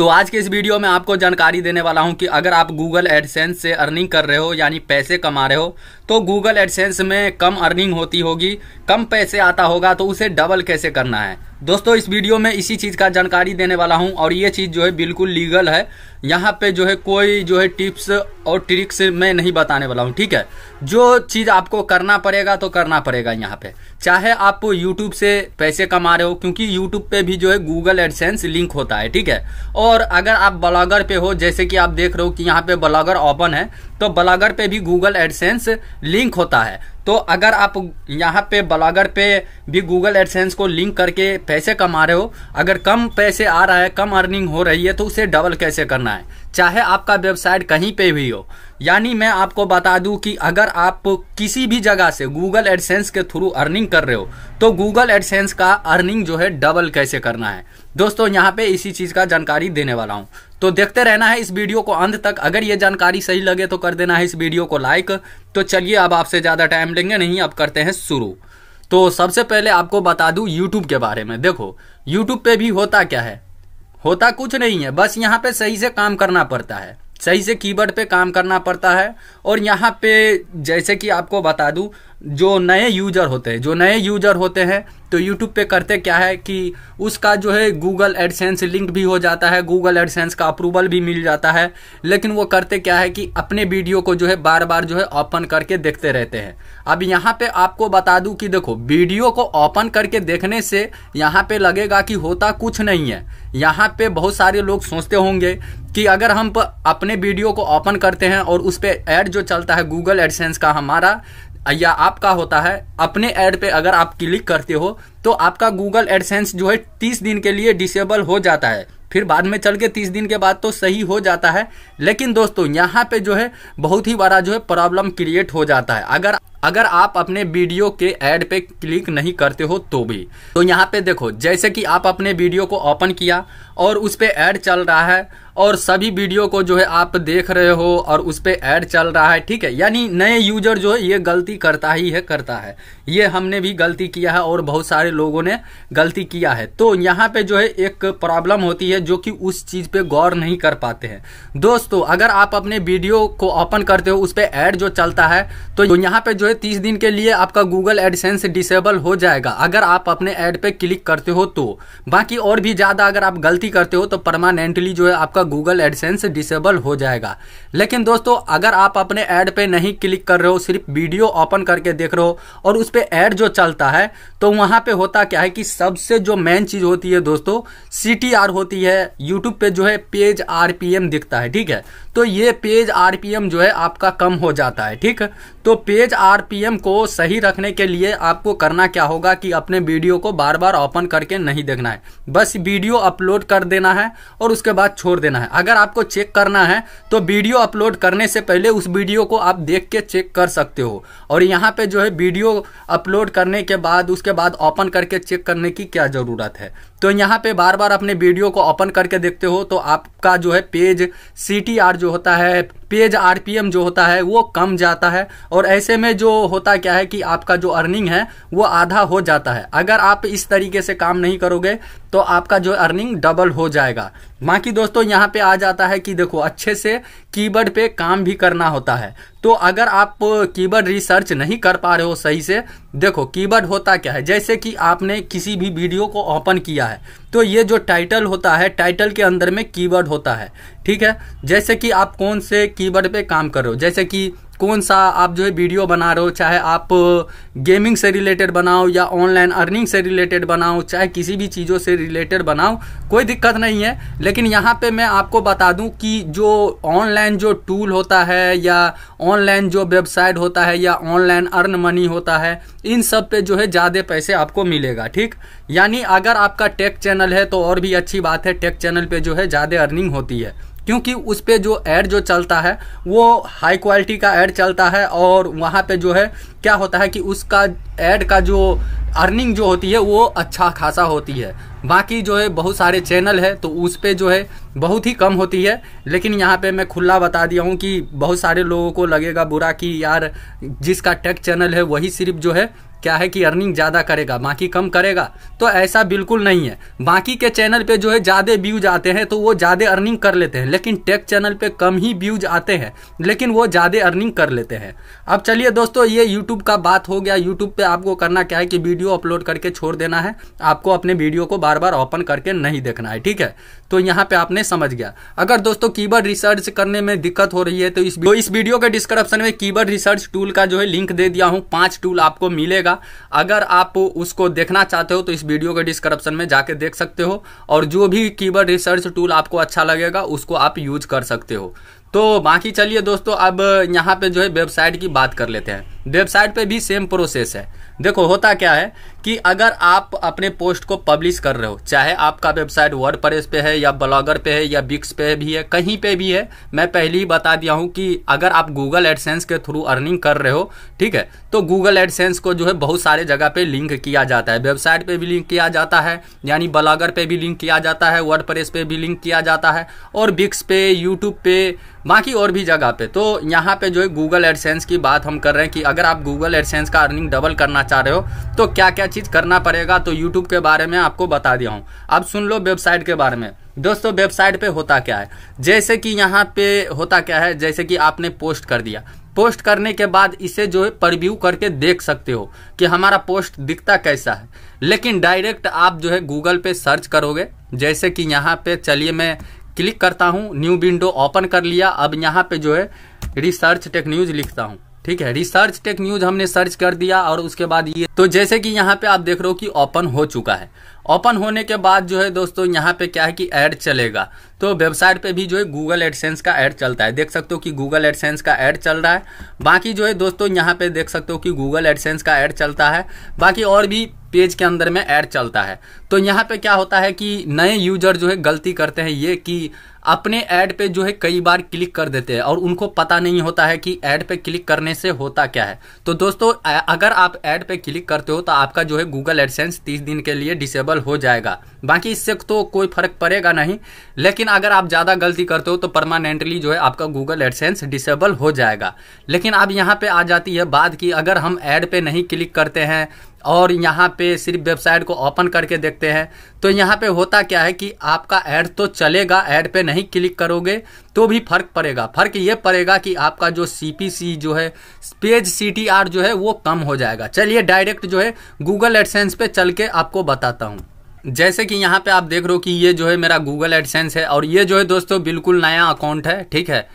तो आज के इस वीडियो में आपको जानकारी देने वाला हूं कि अगर आप गूगल एडसेंस से अर्निंग कर रहे हो यानी पैसे कमा रहे हो तो गूगल एडसेंस में कम अर्निंग होती होगी कम पैसे आता होगा तो उसे डबल कैसे करना है दोस्तों इस वीडियो में इसी चीज़ का जानकारी देने वाला हूं और ये चीज़ जो है बिल्कुल लीगल है यहाँ पे जो है कोई जो है टिप्स और ट्रिक्स मैं नहीं बताने वाला हूँ ठीक है जो चीज़ आपको करना पड़ेगा तो करना पड़ेगा यहाँ पे चाहे आप यूट्यूब से पैसे कमा रहे हो क्योंकि यूट्यूब पे भी जो है गूगल एडसेंस लिंक होता है ठीक है और अगर आप ब्लॉगर पे हो जैसे कि आप देख रहे हो कि यहाँ पे ब्लॉगर ओपन है तो ब्लॉगर पे भी गूगल एडसेंस लिंक होता है तो अगर आप यहाँ पे ब्लॉगर पे भी गूगल एडसेंस को लिंक करके पैसे कमा रहे हो अगर कम पैसे आ रहा है कम अर्निंग हो रही है तो उसे डबल कैसे करना है चाहे आपका वेबसाइट कहीं पे भी हो यानी मैं आपको बता दूं कि अगर आप किसी भी जगह से गूगल एडसेंस के थ्रू अर्निंग कर रहे हो तो गूगल एडसेंस का अर्निंग जो है डबल कैसे करना है दोस्तों यहाँ पे इसी चीज़ का जानकारी देने वाला हूँ तो देखते रहना है इस वीडियो को अंत तक अगर ये जानकारी सही लगे तो कर देना है इस वीडियो को लाइक तो चलिए अब आपसे ज़्यादा टाइम लेंगे नहीं अब करते हैं शुरू तो सबसे पहले आपको बता दूँ यूट्यूब के बारे में देखो यूट्यूब पे भी होता क्या है होता कुछ नहीं है बस यहाँ पे सही से काम करना पड़ता है सही से कीबोर्ड पे काम करना पड़ता है और यहाँ पे जैसे कि आपको बता दूं जो नए यूजर होते हैं जो नए यूजर होते हैं तो यूट्यूब पे करते क्या है कि उसका जो है गूगल एडसेंस लिंक भी हो जाता है गूगल एडसेंस का अप्रूवल भी मिल जाता है लेकिन वो करते क्या है कि अपने वीडियो को जो है बार बार जो है ओपन करके देखते रहते हैं अब यहाँ पे आपको बता दूँ कि देखो वीडियो को ओपन करके देखने से यहाँ पे लगेगा कि होता कुछ नहीं है यहाँ पे बहुत सारे लोग सोचते होंगे कि अगर हम अपने वीडियो को ओपन करते हैं और उस पर एड जो चलता है गूगल एडसेंस का हमारा या आपका होता है अपने ऐड पे अगर आप क्लिक करते हो तो आपका गूगल एडसेंस जो है तीस दिन के लिए डिसेबल हो जाता है फिर बाद में चल के तीस दिन के बाद तो सही हो जाता है लेकिन दोस्तों यहाँ पे जो है बहुत ही बड़ा जो है प्रॉब्लम क्रिएट हो जाता है अगर अगर आप अपने वीडियो के ऐड पे क्लिक नहीं करते हो तो भी तो यहाँ पे देखो जैसे कि आप अपने वीडियो को ओपन किया और उस पर ऐड चल रहा है और सभी वीडियो को जो है आप देख रहे हो और उस पर ऐड चल रहा है ठीक है यानी नए यूजर जो है ये गलती करता ही है करता है ये हमने भी गलती किया है और बहुत सारे लोगों ने गलती किया है तो यहाँ पे जो है एक प्रॉब्लम होती है जो कि उस चीज़ पे गौर नहीं कर पाते हैं दोस्तों अगर आप अपने वीडियो को ओपन करते हो उस पर ऐड जो चलता है तो यहाँ पे जो है तीस दिन के लिए आपका गूगल एडसेंस डिसेबल हो जाएगा अगर आप अपने ऐड पे क्लिक करते हो तो बाकी और भी ज़्यादा अगर आप गलती करते हो तो परमानेंटली जो है आपका गूगल एडसेंस डिसेबल हो जाएगा लेकिन दोस्तों अगर आप अपने ऐड पे नहीं क्लिक कर रहे हो सिर्फ वीडियो ओपन करके देख रहे हो और उस पर ऐड जो चलता है तो वहाँ पर होता क्या है कि सबसे जो मेन चीज़ होती है दोस्तों सी होती है यूट्यूब पर जो है पेज आर दिखता है ठीक है तो ये पेज आर जो है आपका कम हो जाता है ठीक तो पेज आर आरपीएम को सही रखने के लिए आपको करना क्या होगा कि अपने वीडियो को बार बार ओपन करके नहीं देखना है बस वीडियो अपलोड कर देना है और उसके बाद छोड़ देना है अगर आपको चेक करना है तो वीडियो अपलोड करने से पहले उस वीडियो को आप देख के चेक कर सकते हो और यहाँ पे जो है वीडियो अपलोड करने के बाद उसके बाद ओपन करके चेक करने की क्या ज़रूरत है तो यहाँ पे बार बार अपने वीडियो को ओपन करके देखते हो तो आपका जो है पेज सी जो होता है पेज आर जो होता है वो कम जाता है और ऐसे में जो होता क्या है कि आपका जो अर्निंग है वो आधा हो जाता है अगर आप इस तरीके से काम नहीं करोगे तो आपका जो अर्निंग डबल हो जाएगा बाकी दोस्तों यहाँ पे आ जाता है कि देखो अच्छे से कीबोर्ड पे काम भी करना होता है तो अगर आप कीबोर्ड रिसर्च नहीं कर पा रहे हो सही से देखो कीबोर्ड होता क्या है जैसे कि आपने किसी भी वीडियो को ओपन किया है तो ये जो टाइटल होता है टाइटल के अंदर में कीबोर्ड होता है ठीक है जैसे कि आप कौन से कीबोर्ड पे काम कर रहे हो जैसे कि कौन सा आप जो है वीडियो बना रहे हो चाहे आप गेमिंग से रिलेटेड बनाओ या ऑनलाइन अर्निंग से रिलेटेड बनाओ चाहे किसी भी चीज़ों से रिलेटेड बनाओ कोई दिक्कत नहीं है लेकिन यहाँ पे मैं आपको बता दूँ कि जो ऑनलाइन जो टूल होता है या ऑनलाइन जो वेबसाइट होता है या ऑनलाइन अर्न मनी होता है इन सब पे जो है ज़्यादा पैसे आपको मिलेगा ठीक यानी अगर आपका टेक चैनल है तो और भी अच्छी बात है टेक चैनल पे जो है ज़्यादा अर्निंग होती है क्योंकि उस पर जो ऐड जो चलता है वो हाई क्वालिटी का ऐड चलता है और वहाँ पे जो है क्या होता है कि उसका ऐड का जो अर्निंग जो होती है वो अच्छा खासा होती है बाकी जो है बहुत सारे चैनल है तो उस पर जो है बहुत ही कम होती है लेकिन यहाँ पे मैं खुला बता दिया हूँ कि बहुत सारे लोगों को लगेगा बुरा कि यार जिसका टेक चैनल है वही सिर्फ जो है क्या है कि अर्निंग ज़्यादा करेगा बाकी कम करेगा तो ऐसा बिल्कुल नहीं है बाकी के चैनल पे जो है ज़्यादा व्यूज आते हैं तो वो ज़्यादा अर्निंग कर लेते हैं लेकिन टेक चैनल पे कम ही व्यूज आते हैं लेकिन वो ज़्यादा अर्निंग कर लेते हैं अब चलिए दोस्तों ये यूट्यूब का बात हो गया यूट्यूब पर आपको करना क्या है कि वीडियो अपलोड करके छोड़ देना है आपको अपने वीडियो को बार बार ओपन करके नहीं देखना है ठीक है तो यहाँ पर आपने समझ गया अगर दोस्तों कीबोर्ड रिसर्च करने में दिक्कत हो रही है तो इस वीडियो तो के डिस्क्रिप्शन में कीबर्ड रिसर्च टूल का जो है लिंक दे दिया हूँ पाँच टूल आपको मिलेगा मिलेगा अगर आप उसको देखना चाहते हो तो इस वीडियो के डिस्क्रिप्शन में जाके देख सकते हो और जो भी कीवर्ड रिसर्च टूल आपको अच्छा लगेगा उसको आप यूज कर सकते हो तो बाकी चलिए दोस्तों अब यहाँ पे जो है वेबसाइट की बात कर लेते हैं वेबसाइट पे भी सेम प्रोसेस है देखो होता क्या है कि अगर आप अपने पोस्ट को पब्लिश कर रहे हो चाहे आपका वेबसाइट वर्ड प्रेस पे है या ब्लॉगर पे है या बिक्स पे भी है कहीं पे भी है मैं पहले ही बता दिया हूँ कि अगर आप गूगल एडसेंस के थ्रू अर्निंग कर रहे हो ठीक है तो गूगल एडसेंस को जो है बहुत सारे जगह पे लिंक किया जाता है वेबसाइट पे भी लिंक किया जाता है यानी ब्लॉगर पे भी लिंक किया जाता है वर्ड पे भी लिंक किया जाता है और बिक्स पे यूट्यूब पे बाकी और भी जगह पे तो यहाँ पे जो है गूगल एडसेंस की बात हम कर रहे हैं कि अगर आप गूगल एडसेंस का अर्निंग डबल करना चाह रहे हो तो क्या क्या चीज़ करना पड़ेगा तो यूट्यूब के बारे में आपको बता दिया हूँ अब सुन लो वेबसाइट के बारे में दोस्तों वेबसाइट पे होता क्या है जैसे कि यहाँ पे होता क्या है जैसे कि आपने पोस्ट कर दिया पोस्ट करने के बाद इसे जो है परव्यू करके देख सकते हो कि हमारा पोस्ट दिखता कैसा है लेकिन डायरेक्ट आप जो है गूगल पे सर्च करोगे जैसे कि यहाँ पे चलिए मैं क्लिक करता हूँ न्यू विंडो ओपन कर लिया अब यहाँ पे जो है रिसर्च टेक न्यूज लिखता हूँ ठीक है रिसर्च टेक न्यूज हमने सर्च कर दिया और उसके बाद ये तो जैसे कि यहाँ पे आप देख रहे हो कि ओपन हो चुका है ओपन होने के बाद जो है दोस्तों यहाँ पे क्या है कि ऐड चलेगा तो वेबसाइट पे भी जो है गूगल एडसेंस का ऐड चलता है देख सकते हो कि गूगल एडसेंस का ऐड चल रहा है बाकी जो है दोस्तों यहाँ पे देख सकते हो कि गूगल एडसेंस का ऐड चलता है बाकी और भी पेज के अंदर में ऐड चलता है तो यहाँ पे क्या होता है कि नए यूजर जो है गलती करते हैं ये कि अपने ऐड पे जो है कई बार क्लिक कर देते हैं और उनको पता नहीं होता है कि ऐड पे क्लिक करने से होता क्या है तो दोस्तों अगर आप ऐड पे क्लिक करते हो तो आपका जो है गूगल एडसेंस तीस दिन के लिए डिसेबल हो जाएगा बाकी इससे तो कोई फर्क पड़ेगा नहीं लेकिन अगर आप ज़्यादा गलती करते हो तो परमानेंटली जो है आपका गूगल एडसेंस डिसेबल हो जाएगा लेकिन अब यहाँ पे आ जाती है बात कि अगर हम ऐड पे नहीं क्लिक करते हैं और यहाँ पे सिर्फ वेबसाइट को ओपन करके देखते हैं तो यहाँ पे होता क्या है कि आपका ऐड तो चलेगा ऐड पे नहीं क्लिक करोगे तो भी फर्क पड़ेगा फर्क ये पड़ेगा कि आपका जो सी जो है पेज सी जो है वो कम हो जाएगा चलिए डायरेक्ट जो है गूगल एडसेंस पे चल के आपको बताता हूँ जैसे कि यहाँ पे आप देख रहे हो कि ये जो है मेरा गूगल एडसेंस है और ये जो है दोस्तों बिल्कुल नया अकाउंट है ठीक है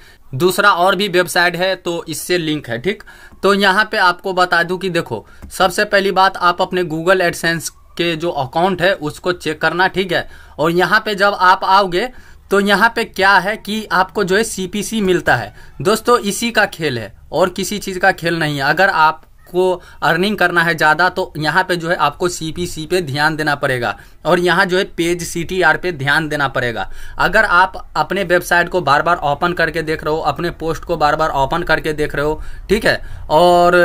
दूसरा और भी वेबसाइट है तो इससे लिंक है ठीक तो यहाँ पे आपको बता दूं कि देखो सबसे पहली बात आप अपने गूगल एडसेंस के जो अकाउंट है उसको चेक करना ठीक है और यहाँ पे जब आप आओगे तो यहाँ पे क्या है कि आपको जो है सीपीसी मिलता है दोस्तों इसी का खेल है और किसी चीज़ का खेल नहीं है अगर आप आपको अर्निंग करना है ज़्यादा तो यहाँ पे जो है आपको सीपीसी पे ध्यान देना पड़ेगा और यहाँ जो है पेज सी टी आर पे ध्यान देना पड़ेगा अगर आप अपने वेबसाइट को बार बार ओपन करके देख रहे हो अपने पोस्ट को बार बार ओपन करके देख रहे हो ठीक है और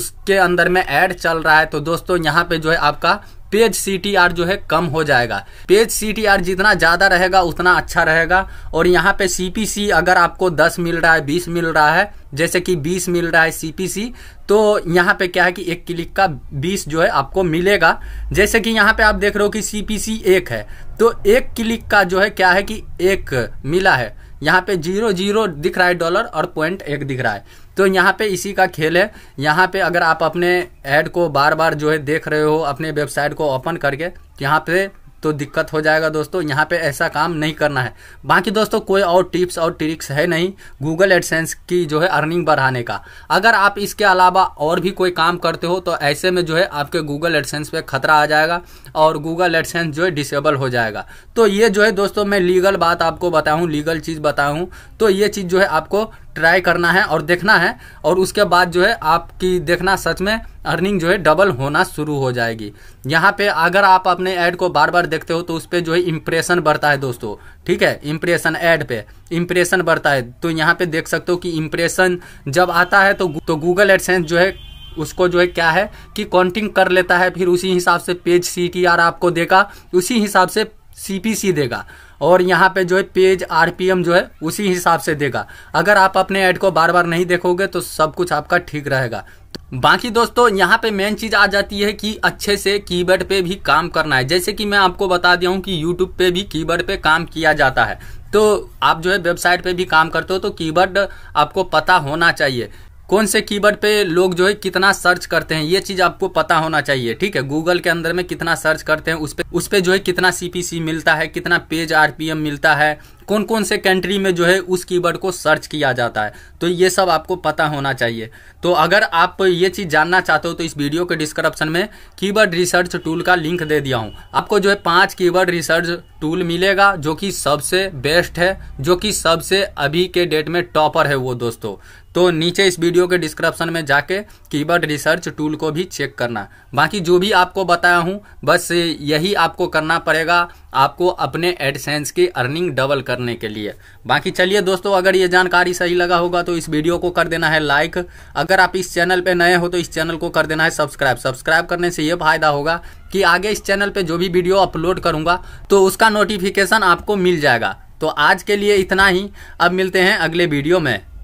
उसके अंदर में एड चल रहा है तो दोस्तों यहाँ पर जो है आपका पेज सी जो है कम हो जाएगा पेज सी जितना ज़्यादा रहेगा उतना अच्छा रहेगा और यहाँ पे सी अगर आपको 10 मिल रहा है 20 मिल रहा है जैसे कि 20 मिल रहा है सी तो यहाँ पे क्या है कि एक क्लिक का 20 जो है आपको मिलेगा जैसे कि यहाँ पे आप देख रहे हो कि सी एक है तो एक क्लिक का जो है क्या है कि एक मिला है यहाँ पे जीरो जीरो दिख रहा है डॉलर और पॉइंट एक दिख रहा है तो यहाँ पे इसी का खेल है यहाँ पे अगर आप अपने ऐड को बार बार जो है देख रहे हो अपने वेबसाइट को ओपन करके यहाँ पे तो दिक्कत हो जाएगा दोस्तों यहाँ पे ऐसा काम नहीं करना है बाकी दोस्तों कोई और टिप्स और ट्रिक्स है नहीं गूगल एडसेंस की जो है अर्निंग बढ़ाने का अगर आप इसके अलावा और भी कोई काम करते हो तो ऐसे में जो है आपके गूगल एडसेंस पे खतरा आ जाएगा और गूगल एडसेंस जो है डिसेबल हो जाएगा तो ये जो है दोस्तों मैं लीगल बात आपको बताऊँ लीगल चीज़ बताऊँ तो ये चीज़ जो है आपको ट्राई करना है और देखना है और उसके बाद जो है आपकी देखना सच में अर्निंग जो है डबल होना शुरू हो जाएगी यहाँ पे अगर आप अपने ऐड को बार बार देखते हो तो उस पर जो है इम्प्रेशन बढ़ता है दोस्तों ठीक है इम्प्रेशन ऐड पे इम्प्रेशन बढ़ता है तो यहाँ पे देख सकते हो कि इम्प्रेशन जब आता है तो तो गूगल एडसेंस जो है उसको जो है क्या है कि काउंटिंग कर लेता है फिर उसी हिसाब से पेज सी टी आर आपको देगा उसी हिसाब से सीपीसी देगा और यहाँ पे जो है पेज आरपीएम जो है उसी हिसाब से देगा अगर आप अपने ऐड को बार बार नहीं देखोगे तो सब कुछ आपका ठीक रहेगा बाकी दोस्तों यहाँ पे मेन चीज आ जाती है कि अच्छे से कीबोर्ड पे भी काम करना है जैसे कि मैं आपको बता दिया हूँ कि यूट्यूब पे भी कीबोर्ड पे काम किया जाता है तो आप जो है वेबसाइट पे भी काम करते हो तो कीबोर्ड आपको पता होना चाहिए कौन से कीवर्ड पे लोग जो है कितना सर्च करते हैं ये चीज़ आपको पता होना चाहिए ठीक है गूगल के अंदर में कितना सर्च करते हैं उस पर उस पर जो है कितना सीपीसी मिलता है कितना पेज आरपीएम मिलता है कौन कौन से कंट्री में जो है उस कीवर्ड को सर्च किया जाता है तो ये सब आपको पता होना चाहिए तो अगर आप ये चीज़ जानना चाहते हो तो इस वीडियो के डिस्क्रिप्शन में कीवर्ड रिसर्च टूल का लिंक दे दिया हूँ आपको जो है पाँच कीवर्ड रिसर्च टूल मिलेगा जो कि सबसे बेस्ट है जो कि सबसे अभी के डेट में टॉपर है वो दोस्तों तो नीचे इस वीडियो के डिस्क्रिप्शन में जाके कीवर्ड रिसर्च टूल को भी चेक करना बाकी जो भी आपको बताया हूँ बस यही आपको करना पड़ेगा आपको अपने एडसेंस की अर्निंग डबल करने के लिए बाकी चलिए दोस्तों अगर ये जानकारी सही लगा होगा तो इस वीडियो को कर देना है लाइक अगर आप इस चैनल पे नए हो तो इस चैनल को कर देना है सब्सक्राइब सब्सक्राइब करने से ये फायदा होगा कि आगे इस चैनल पे जो भी वीडियो अपलोड करूँगा तो उसका नोटिफिकेशन आपको मिल जाएगा तो आज के लिए इतना ही अब मिलते हैं अगले वीडियो में